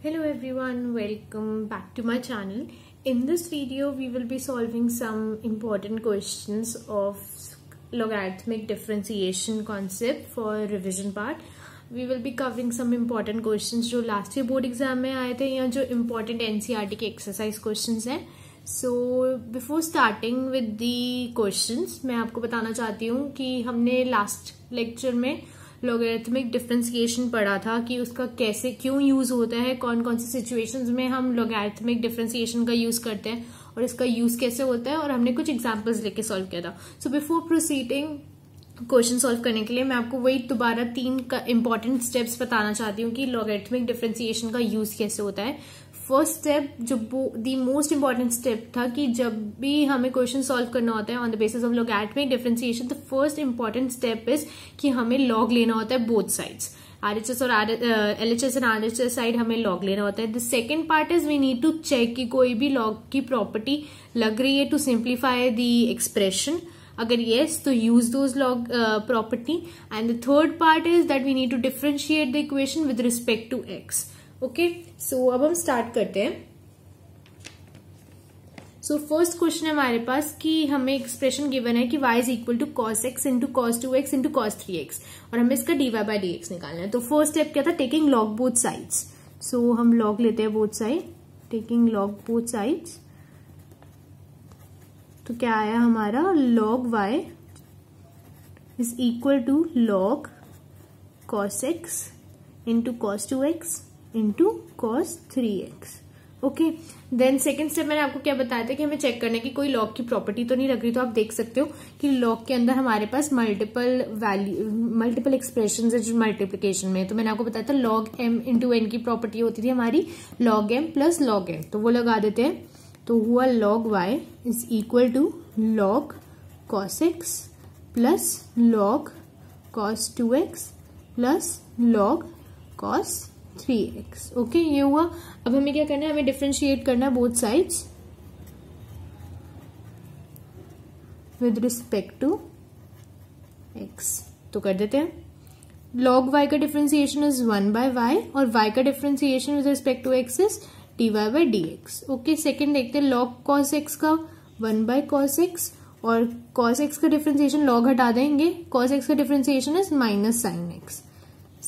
Hello everyone, welcome back to my channel. In this video, we will be solving some important questions of logarithmic differentiation concept for revision part. we will be covering some important questions जो last year board exam में आए थे या जो important NCERT के exercise questions हैं so before starting with the questions मैं आपको बताना चाहती हूँ कि हमने लास्ट लेक्चर में लोगेथमिक डिफ्रेंसिएशन पढ़ा था कि उसका कैसे क्यों यूज़ होता है कौन कौन सी सिचुएशंस में हम लोगेथमिक डिफ्रेंसिएशन का यूज़ करते हैं और इसका यूज़ कैसे होता है और हमने कुछ एग्जाम्पल्स लेके सॉल्व किया था so before proceeding question solve करने के लिए मैं आपको वही दोबारा तीन इंपॉर्टेंट स्टेप्स बताना चाहती हूँ कि लॉगेथमिक डिफ्रेंसिएशन का यूज़ कैसे होता है फर्स्ट स्टेप जो दी मोस्ट इंपॉर्टेंट स्टेप था कि जब भी हमें क्वेश्चन सॉल्व करना होता है ऑन द बेसिस ऑफ में differentiation the first important step is कि हमें लॉग लेना होता है बोथ साइड्स आरएचएस और L H S and RHS side हमें लॉग लेना होता है the second part is we need to check कि कोई भी लॉग की प्रॉपर्टी लग रही है टू सिंप्लीफाई द एक्सप्रेशन अगर येस तो use those log property and the third part is that we need to differentiate the equation with respect to x okay so अब हम स्टार्ट करते हैं सो फर्स्ट क्वेश्चन हमारे पास कि हमें expression given है कि y is equal to cos x into cos two x into cos three x और हमें इसका dy बाई डी एक्स निकालना है तो फर्स्ट स्टेप क्या था taking log both sides so हम लॉग लेते हैं both side taking log both sides तो क्या आया हमारा log y is equal to log cos x into cos two x into cos three x okay then second step मैंने आपको क्या बताया था कि हमें चेक करना है कि कोई लॉक की प्रॉपर्टी तो नहीं लग रही तो आप देख सकते हो कि लॉक के अंदर हमारे पास मल्टीपल वैल्यू मल्टीपल एक्सप्रेशन है जो मल्टीप्लीकेशन में तो मैंने आपको बताया था लॉग एम इंटू एन की प्रॉपर्टी होती थी हमारी log m plus log m तो वो लगा देते हैं तो हुआ log y is equal to log cos x plus log cos two x plus log cos three x okay ये हुआ अब हमें क्या करना है हमें डिफ्रेंशिएट करना है both sides with respect to x तो कर देते हैं लॉग वाई का differentiation is one by y और वाई का differentiation with respect to x is d y by d x okay second देखते हैं लॉग कॉस एक्स का वन बाय कॉस एक्स और कॉस एक्स का डिफ्रेंसिएशन लॉग हटा देंगे कॉस एक्स का differentiation is minus sine x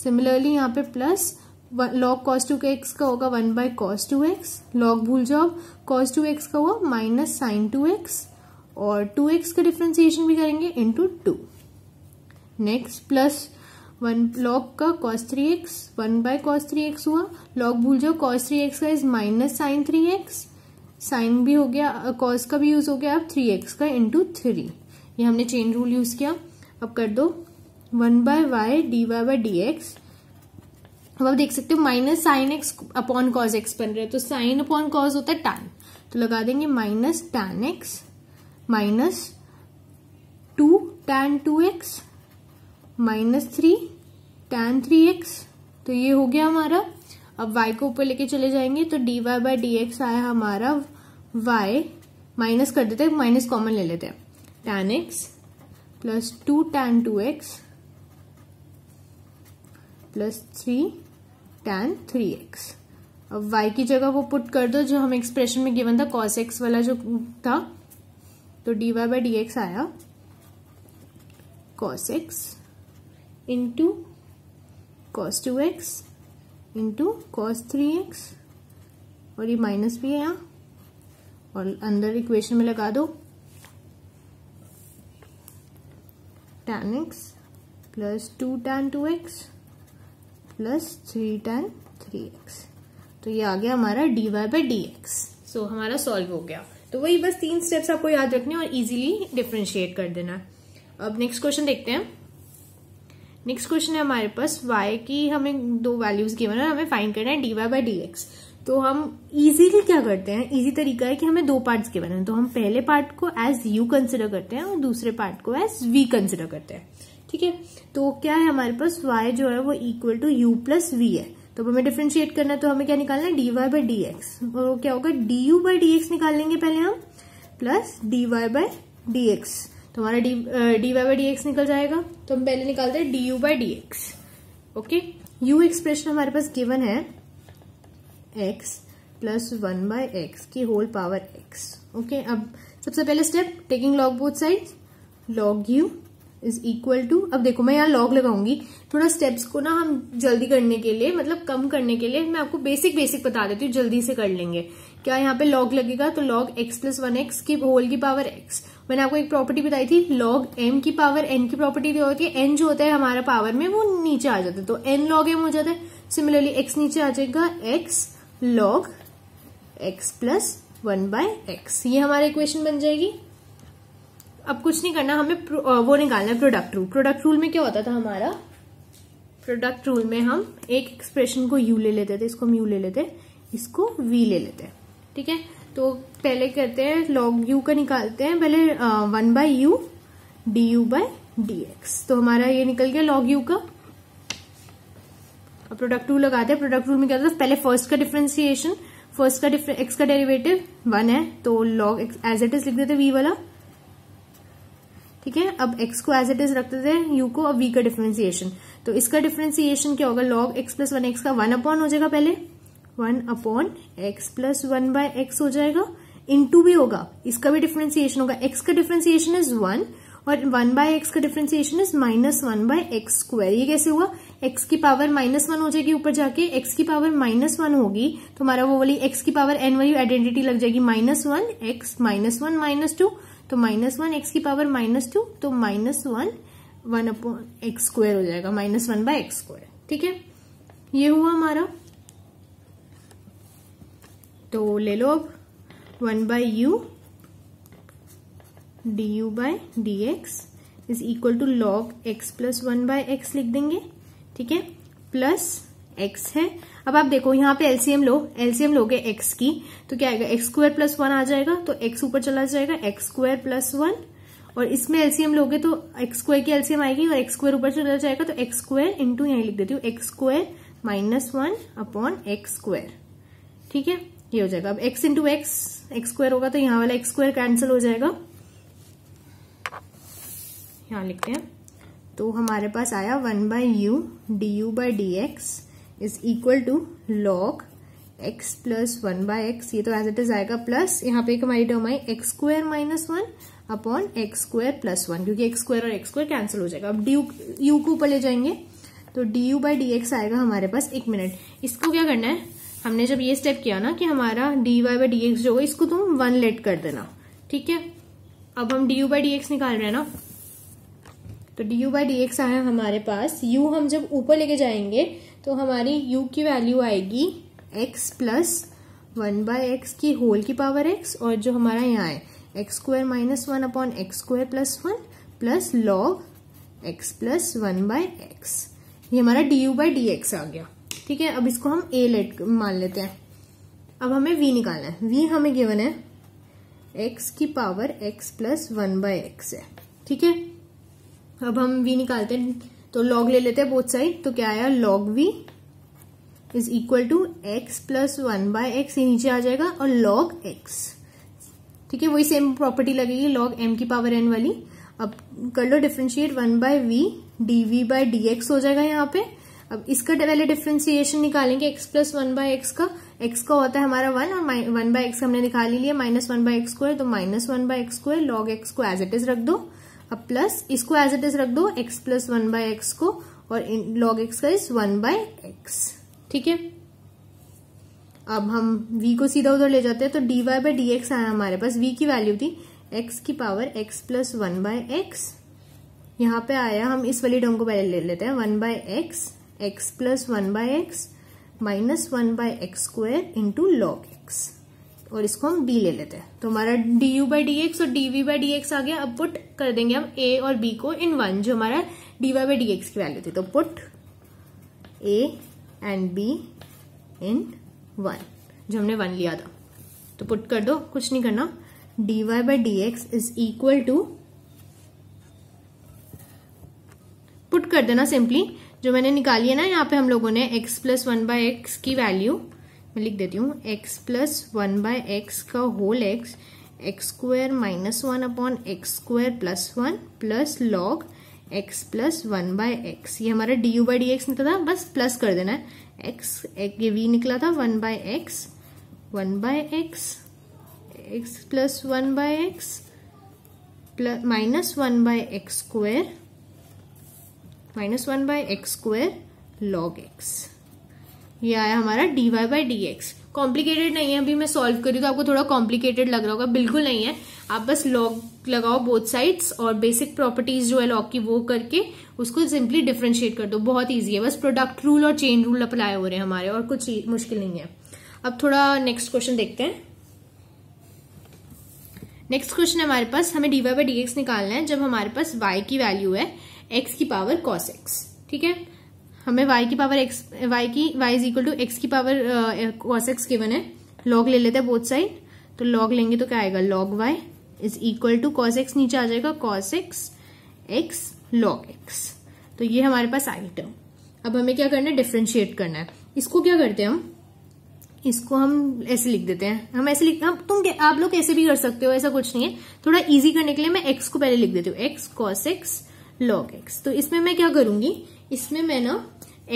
similarly यहाँ पे प्लस लॉग कॉस टू के एक्स का होगा one by cos two x log भूल जाओ कॉस टू एक्स का हुआ माइनस साइन टू एक्स और टू एक्स का डिफ्रेंसिएशन भी करेंगे into two next plus one log का cos three x one by cos three x हुआ लॉग भूल जाओ कॉस थ्री एक्स का is minus sine three x sine भी हो गया कॉस का भी यूज हो गया अब थ्री एक्स का इंटू थ्री ये हमने चेन रूल यूज किया अब कर दो one by y d y by d x अब आप देख सकते हो minus sine x upon cos x बन रहे हैं तो साइन अपॉन कॉज होता है टैन तो लगा देंगे minus tan x minus two tan two x minus three tan three x तो ये हो गया हमारा अब y को ऊपर लेके चले जाएंगे तो d y by d x आया हमारा y माइनस कर देते हैं माइनस कॉमन ले लेते हैं tan x plus two tan two x plus three tan three x अब y की जगह वो पुट कर दो जो हम एक्सप्रेशन में गिवन था cos x वाला जो था तो dy वाई बाई डी आया cos x into cos two x into cos three x और ये माइनस भी है यहाँ और अंदर इक्वेशन में लगा दो tan x plus two tan two x plus three tan three x तो ये आ गया हमारा d y by d x so हमारा सॉल्व हो गया तो वही बस तीन स्टेप्स आपको याद रखने और इजीली डिफ्रेंशिएट कर देना अब नेक्स्ट क्वेश्चन देखते हैं नेक्स्ट क्वेश्चन है हमारे पास वाई की हमें दो वैल्यूज गिवन है हमें फाइंड करना है d y by d x तो हम इजीली क्या करते हैं इजी तरीका है कि हमें दो पार्ट्स गिवन है तो हम पहले पार्ट को एज यू कंसिडर करते हैं और दूसरे पार्ट को एज वी कंसिडर करते हैं ठीक है तो क्या है हमारे पास वाई जो है वो equal to u plus v है तो हमें डिफ्रेंशिएट करना है तो हमें क्या निकालना है d y by d x और वो क्या होगा d u by d x निकाल लेंगे पहले हम plus d y by d x तो हमारा d y by d x निकल जाएगा तो हम पहले निकालते हैं d u by d x okay u expression हमारे पास गिवन है x plus one by x की होल पावर एक्स ओके अब सबसे पहले step taking log both side log u is equal to अब देखो मैं यहाँ लॉग लगाऊंगी थोड़ा स्टेप्स को ना हम जल्दी करने के लिए मतलब कम करने के लिए मैं आपको बेसिक बेसिक बता देती हूँ जल्दी से कर लेंगे क्या यहाँ पे लॉग लगेगा तो log x plus one x की होल की पावर एक्स मैंने आपको एक प्रॉपर्टी बताई थी लॉग एम की पावर एन की प्रॉपर्टी जो होती है एन जो होता है हमारा पावर में वो नीचे आ जाता है तो एन लॉग एम हो जाता है सिमिलरली एक्स नीचे आ जाएगा x log x plus one by x ये हमारा इक्वेशन बन जाएगी अब कुछ नहीं करना हमें वो निकालना है प्रोडक्ट रूल प्रोडक्ट रूल में क्या होता था हमारा प्रोडक्ट रूल में हम एक एक्सप्रेशन को यू ले लेते थे इसको हम यू ले लेते इसको वी ले लेते ठीक है तो पहले करते हैं लॉग यू का निकालते हैं पहले one by u d u by d x तो हमारा ये निकल गया लॉग यू का प्रोडक्ट रूल लगाते हैं प्रोडक्ट रूल में क्या होता है पहले फर्स्ट का डिफ्रेंसिएशन फर्स्ट का एक्स का डेरिवेटिव वन है तो लॉग एज इट इज लिख देते वी वाला ठीक है अब x को एज इट इज रखते थे u को अब v का डिफ्रेंसिएशन तो इसका डिफ्रेंसिएशन क्या होगा log x plus one x का वन अपॉन हो जाएगा पहले one upon x plus one by x हो जाएगा इंटू भी होगा इसका भी डिफ्रेंसिएशन होगा x का डिफ्रेंसिएशन इज वन और वन बाय एक्स का differentiation is minus one by x square ये कैसे हुआ x की पावर माइनस वन हो जाएगी ऊपर जाके x की पावर माइनस वन होगी तो हमारा वो वाली x की पावर n वाली आइडेंटिटी लग जाएगी minus one x minus one minus two तो माइनस वन एक्स की पावर माइनस टू तो minus one one upon x square हो जाएगा minus one by x square ठीक है ये हुआ हमारा तो ले लो अब one by u d u by d x is equal to log x plus one by x लिख देंगे ठीक है प्लस एक्स है अब आप देखो यहाँ पे एलसीएम लो एलसीएम लोगे एक्स की तो क्या आएगा एक्स स्क्वायर प्लस वन आ जाएगा तो एक्स ऊपर चला जाएगा एक्स स्क्वायर प्लस वन और इसमें एलसीएम लोगे तो एक्स स्क्वायर की एलसीएम आएगी और एक्स स्क्वायर ऊपर चला जाएगा तो एक्स स्क्वायर इंटू यहीं लिख देती हूँ x square minus one upon x square ठीक है ये हो जाएगा अब x into x x square होगा तो यहाँ वाला एक्स स्क्वायर कैंसिल हो जाएगा यहाँ लिखते हैं तो हमारे पास आया one by u d u by d x is equal to log x plus one by x ये तो एज इट इज आएगा प्लस यहाँ पे एक हमारी टर्म आई x square minus one upon x square plus one क्योंकि x square और एक्स स्क्वायर कैंसिल हो जाएगा अब डी यू के ऊपर ले जाएंगे तो d u by d x आएगा हमारे पास एक मिनट इसको क्या करना है हमने जब ये स्टेप किया ना कि हमारा d y by d x जो होगा इसको तुम वन लेट कर देना ठीक है अब हम d u by d x निकाल रहे हैं ना तो d u by d x आया हमारे पास यू हम जब ऊपर लेके जाएंगे तो हमारी u की वैल्यू आएगी x plus one by x की होल की पावर x और जो हमारा यहाँ है x square minus one upon x square plus one plus log x plus one by x ये हमारा d u by d x आ गया ठीक है अब इसको हम ए लेट मान लेते हैं अब हमें v निकालना है v हमें गिवन है x की power x plus one by x है ठीक है अब हम v निकालते हैं तो लॉग ले लेते हैं बोथ साइड तो क्या आया log v is equal to x plus one by x ये नीचे आ जाएगा और लॉग एक्स ठीक है वही सेम प्रॉपर्टी लगेगी लॉग एम की पावर एन वाली अब कर लो differentiate one by v d v by d x हो जाएगा यहाँ पे अब इसका पहले डिफ्रेंसिएशन निकालेंगे x plus one by x का एक्स का होता है हमारा वन और वन बाय एक्स हमने निकाल ही लिया minus one by x square तो minus one by x square log x को एज इट इज रख दो अब प्लस इसको एज इट इज रख दो x plus one by x को और लॉग एक्स का इज वन बाय एक्स ठीक है अब हम v को सीधा उधर ले जाते हैं तो dy वाई बाई डी आया हमारे पास v की वैल्यू थी x की power x plus one by x यहां पे आया हम इस वाली टर्म को पहले ले लेते हैं one by x x plus one by x minus one by x square into log x और इसको हम बी ले लेते हैं तो हमारा d u by d x और d v by d x आ गया अब पुट कर देंगे हम ए और बी को इन वन जो हमारा d y by d x की वैल्यू थी तो put a and b in one जो हमने वन लिया था तो पुट कर दो कुछ नहीं करना d y by d x is equal to put कर देना सिंपली जो मैंने निकाली है ना यहाँ पे हम लोगों ने x plus one by x की वैल्यू मैं लिख देती हूँ x plus one by x का whole x x square minus one upon x square plus one plus log x plus one by x ये हमारा d u by d x निकला था बस प्लस कर देना है एक्स एक ये वी निकला था one by x one by x x plus one by x plus minus one by x square minus one by x square log x ये आया हमारा dy y by d x complicated नहीं है अभी मैं solve करी तो आपको थोड़ा कॉम्प्लीकेटेड लग रहा होगा बिल्कुल नहीं है आप बस लॉग लगाओ बोथ साइड्स और बेसिक प्रॉपर्टीज जो है लॉग की वो करके उसको सिंपली डिफ्रेंशिएट कर दो बहुत ईजी है बस प्रोडक्ट रूल और चेन रूल अप्लाई हो रहे हैं हमारे और कुछ मुश्किल नहीं है अब थोड़ा नेक्स्ट क्वेश्चन देखते हैं नेक्स्ट क्वेश्चन हमारे पास हमें डीवाई बाई डी एक्स निकालना है जब हमारे पास वाई की वैल्यू है एक्स की पावर कॉस एक्स ठीक है हमें वाई की पावर एक्स वाई की y is equal to x की पावर कॉस एक्स गिवन है लॉग ले लेते हैं बोथ साइड तो लॉग लेंगे तो क्या आएगा log y is equal to cos x नीचे आ जाएगा cos x x log x तो ये हमारे पास आई टर्म अब हमें क्या करना है डिफ्रेंशिएट करना है इसको क्या करते हैं हम इसको हम ऐसे लिख देते हैं हम ऐसे लिख हम तुम आप लोग ऐसे भी कर सकते हो ऐसा कुछ नहीं है थोड़ा इजी करने के लिए मैं एक्स को पहले लिख देती हूँ x cos x log x तो इसमें मैं क्या करूंगी इसमें मैं ना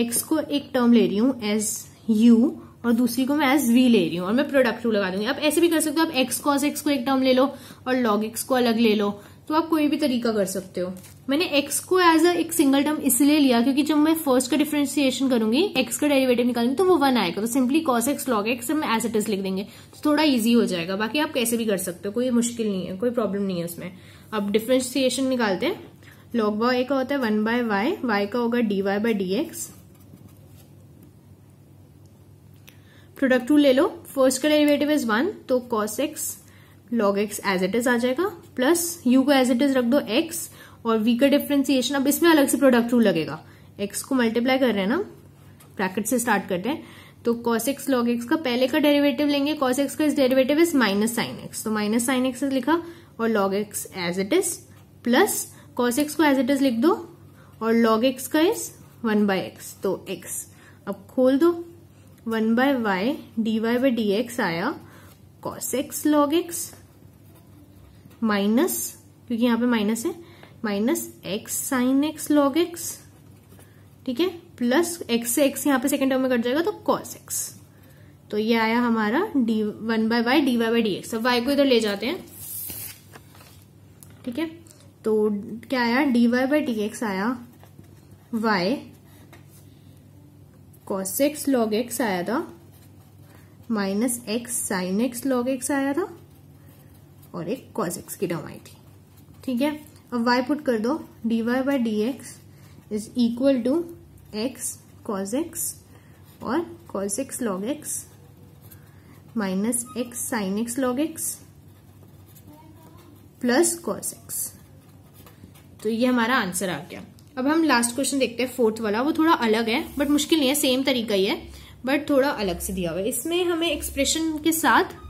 एक्स को एक टर्म ले रही हूँ एज यू और दूसरी को मैं एज वी ले रही हूँ और मैं प्रोडक्ट रूल लगा दूंगी आप ऐसे भी कर सकते हो आप एक्स कॉस एक्स को एक टर्म ले लो और लॉग एक्स को अलग ले लो तो आप कोई भी तरीका कर सकते हो मैंने x को एज अ एक सिंगल टर्म इसलिए लिया क्योंकि जब मैं फर्स्ट का डिफ्रेंसिएशन करूंगी x का डेरिवेटिव निकालूंगी तो वो वन आएगा तो simply cos x log x हम एज इट इज लिख देंगे तो थोड़ा इजी हो जाएगा बाकी आप कैसे भी कर सकते हो कोई मुश्किल नहीं है कोई प्रॉब्लम नहीं है उसमें अब डिफ्रेंसिएशन निकालते हैं लॉग बाय ए का होता है वन बाय वाई वाई का होगा d y by d x product too ले लो फर्स्ट का डेरिवेटिव इज वन तो cos x log x as it is आ जाएगा प्लस यू को एज इट इज रख दो एक्स और वी का डिफ्रेंसिएशन अब इसमें अलग से प्रोडक्ट टू लगेगा एक्स को मल्टीप्लाई कर रहे हैं ना ब्रैकेट से स्टार्ट करते हैं तो कॉस एक्स लॉग एक्स का पहले का डेरिवेटिव लेंगे कॉस एक्स का इस derivative is minus sine x तो माइनस साइन एक्स लिखा और log x as it is plus cos x को एज इट इज लिख दो और लॉग एक्स का इज वन बाय एक्स तो एक्स अब खोल दो one by y d y by d x आया cos x log x minus क्योंकि यहां पे माइनस है minus x sine x log x ठीक है प्लस एक्स से एक्स यहां पे सेकेंड टर्म में कट जाएगा तो कॉस एक्स तो ये आया हमारा d one by y d y by d x अब वाई को इधर ले जाते हैं ठीक है तो क्या आया d y by d x आया y cos x log x आया था minus x sine x log x आया था और एक कॉस एक्स की टर्म आई थी ठीक है अब वाई पुट कर दो d y by d x is equal to x cos x और cos x log x minus x sine x log x plus cos x तो ये हमारा आंसर आ गया अब हम लास्ट क्वेश्चन देखते हैं फोर्थ वाला वो थोड़ा अलग है बट मुश्किल नहीं है सेम तरीका ही है बट थोड़ा अलग से दिया हुआ है इसमें हमें एक्सप्रेशन के साथ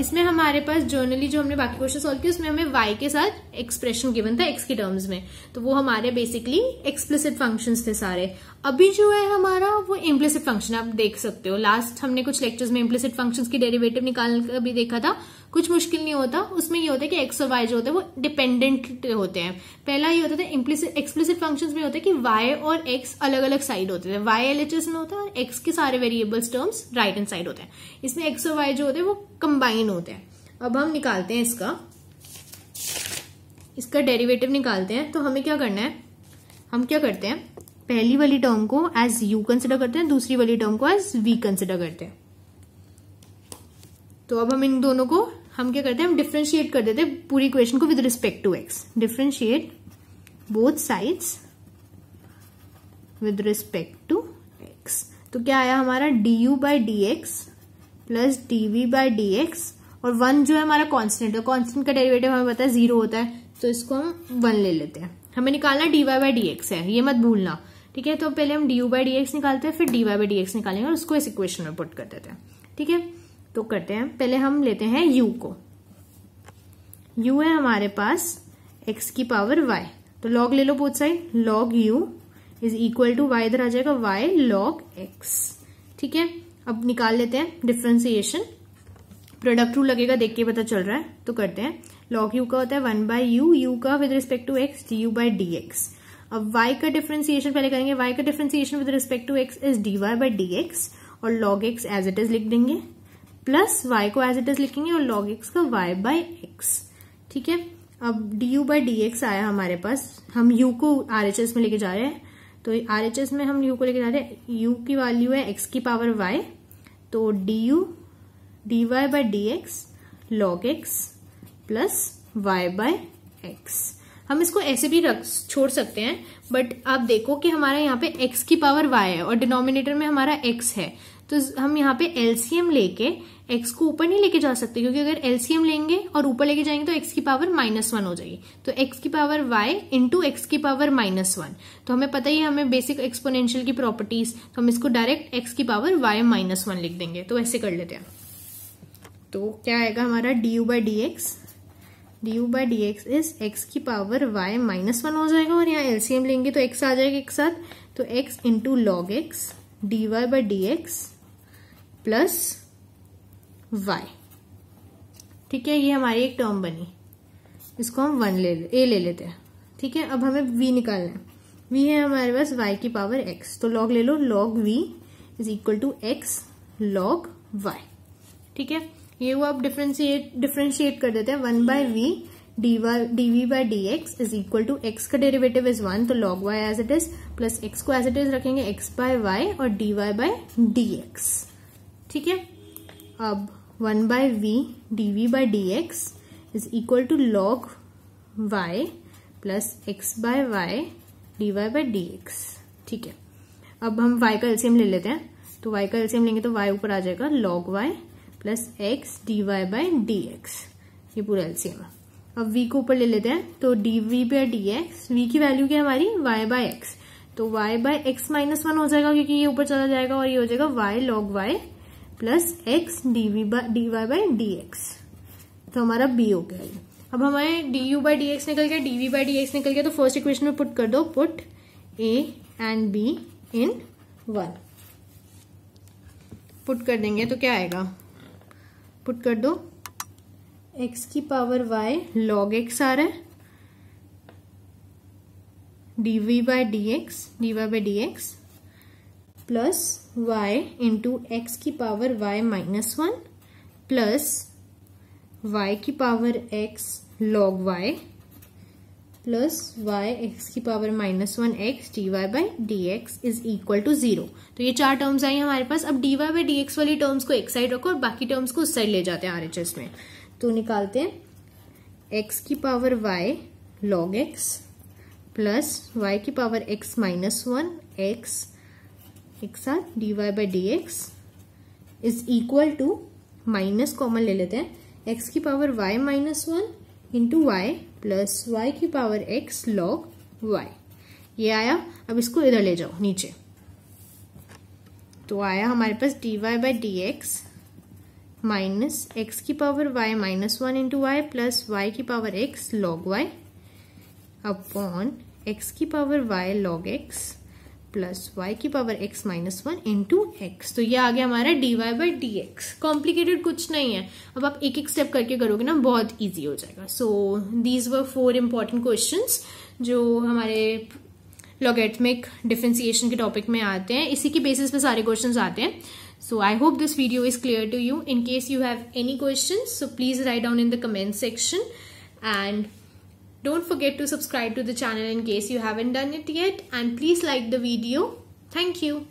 इसमें हमारे पास जर्नली जो हमने बाकी क्वेश्चन सॉल्व किया उसमें हमें वाई के साथ एक्सप्रेशन गिवन था एक्स के टर्म्स में तो वो हमारे बेसिकली एक्सप्लिसिट फंक्शन थे सारे अभी जो है हमारा वो इम्प्लिसिट फंक्शन आप देख सकते हो लास्ट हमने कुछ लेक्चर्स में इम्प्लिसिट फंक्शन की डेरिवेटिव निकाल कर भी देखा था कुछ मुश्किल नहीं होता उसमें ये होता है कि एक्स और वाई जो होते हैं वो डिपेंडेंट होते हैं पहला ये होता था एक्सप्लिसिट फंक्शंस में होता है कि वाई और एक्स अलग अलग साइड होते थे वाई एल में होता है और एक्स के सारे variables terms right hand side होते हैं इसमें एक्स और वाई जो होते हैं वो कंबाइन होते हैं अब हम निकालते हैं इसका इसका डेरिवेटिव निकालते हैं तो हमें क्या करना है हम क्या करते हैं पहली वाली टर्म को एज यू कंसिडर करते हैं दूसरी वाली टर्म को एज वी कंसिडर करते हैं तो अब हम इन दोनों को हम क्या करते हैं हम डिफ्रेंशिएट कर देते हैं पूरी इक्वेशन को with respect to x differentiate both sides with respect to x तो क्या आया हमारा d u by d x plus d v by d x और वन जो है हमारा कॉन्स्टेंट है कॉन्स्टेंट का डेरिवेटिव हमें पता है जीरो होता है तो इसको हम वन ले लेते हैं हमें निकालना d y by d x है ये मत भूलना ठीक है तो पहले हम d u by d x निकालते हैं फिर d y by d x निकालेंगे और उसको इस इक्वेशन में पुट कर देते हैं ठीक है तो करते हैं पहले हम लेते हैं u को u है हमारे पास x की पावर y तो log ले लो both side log u is equal to y इधर आ जाएगा y log x ठीक है अब निकाल लेते हैं डिफ्रेंसिएशन प्रोडक्ट रूल लगेगा देख के पता चल रहा है तो करते हैं log u का होता है वन बाय यू यू का with respect to x d u by d x अब y का डिफ्रेंसिएशन पहले करेंगे y का differentiation with respect to x is dy by d x और log x as it is लिख देंगे plus y को एज इट इज लिखेंगे और लॉग एक्स का वाई बाई एक्स ठीक है अब d u by d x आया हमारे पास हम यू को आर एच एस में लेके जा रहे हैं तो आर एच एस में हम यू को लेके जा रहे हैं यू की वैल्यू है एक्स की पावर वाई तो d u d y by d x log x plus y by x हम इसको ऐसे भी रख छोड़ सकते हैं बट आप देखो कि हमारा यहाँ पे x की पावर y है और डिनोमिनेटर में हमारा x है तो हम यहाँ पे एलसीएम लेके एक्स को ऊपर नहीं लेके जा सकते क्योंकि अगर एलसीएम लेंगे और ऊपर लेके जाएंगे तो एक्स की पावर माइनस वन हो जाएगी तो एक्स की पावर वाई इंटू एक्स की पावर माइनस वन तो हमें पता ही हमें बेसिक एक्सपोनेंशियल की प्रॉपर्टीज तो हम इसको डायरेक्ट एक्स की पावर वाई माइनस वन लिख देंगे तो ऐसे कर लेते हैं तो क्या आएगा हमारा d u by d x d u by d x is x की पावर वाई माइनस वन हो जाएगा और यहाँ एलसीएम लेंगे तो एक्स आ जाएगा एक साथ तो x into log x d y by d x plus y ठीक है ये हमारी एक टर्म बनी इसको हम वन ले ए ले लेते हैं ठीक है अब हमें वी निकालना है वी है हमारे पास वाई की पावर एक्स तो लॉग ले लो log v is equal to x log y ठीक है ये वो आप डिफ्रेंशिएट डिफ्रेंशिएट कर देते हैं one by v d y d v by d x is equal to x का डेरिवेटिव इज वन तो log y as it is plus x को एज इट इज रखेंगे एक्स बाय वाई और d y by d x ठीक है अब one by v d v by d x is equal to log y plus x by y d y by d x ठीक है अब हम Y का एल्सियम ले लेते हैं तो वाई का एल्सियम लेंगे तो वाई ऊपर आ जाएगा log y plus x d y by d x ये पूरा एल्सियम है अब v को ऊपर ले लेते हैं तो d v by d x v की वैल्यू क्या है हमारी y बाय एक्स तो y by x minus one हो जाएगा क्योंकि ये ऊपर चला जाएगा और ये हो जाएगा y log y plus x d v d y by d x तो हमारा बी हो गया अब हमारे d u by d x निकल गया d v by d x निकल गया तो फर्स्ट इक्वेशन में पुट कर दो put a and b in one put कर देंगे तो क्या आएगा पुट कर दो एक्स की पावर वाई लॉग एक्स आ रहा है d v by d x d y by d x plus y into x की power y minus one plus y की power x log y plus y x की power minus one x d y by d x is equal to zero तो ये चार terms आई हमारे पास अब d y by d x वाली टर्म्स को एक साइड रखो और बाकी टर्म्स को उस साइड ले जाते हैं आर एच एस में तो निकालते हैं एक्स की power y log x plus y की power x minus one x x are d y by d x is equal to minus common ले लेते हैं एक्स की power y minus one into y plus y की power x log y ये आया अब इसको इधर ले जाओ नीचे तो आया हमारे पास d y by d x minus x की power y minus one into y plus y की power x log y upon x की power y log x plus y की power x minus one into x तो ये आ गया हमारा d y by d x complicated कुछ नहीं है अब आप एक एक स्टेप करके करोगे ना बहुत ईजी हो जाएगा so these were four important question जो हमारे लॉगेटमिक डिफ्रेंसिएशन के टॉपिक में आते हैं इसी के बेसिस पे सारे क्वेश्चन आते हैं so I hope this video is clear to you in case you have any question so please write down in the comment section and Don't forget to subscribe to the channel in case you haven't done it yet and please like the video. Thank you.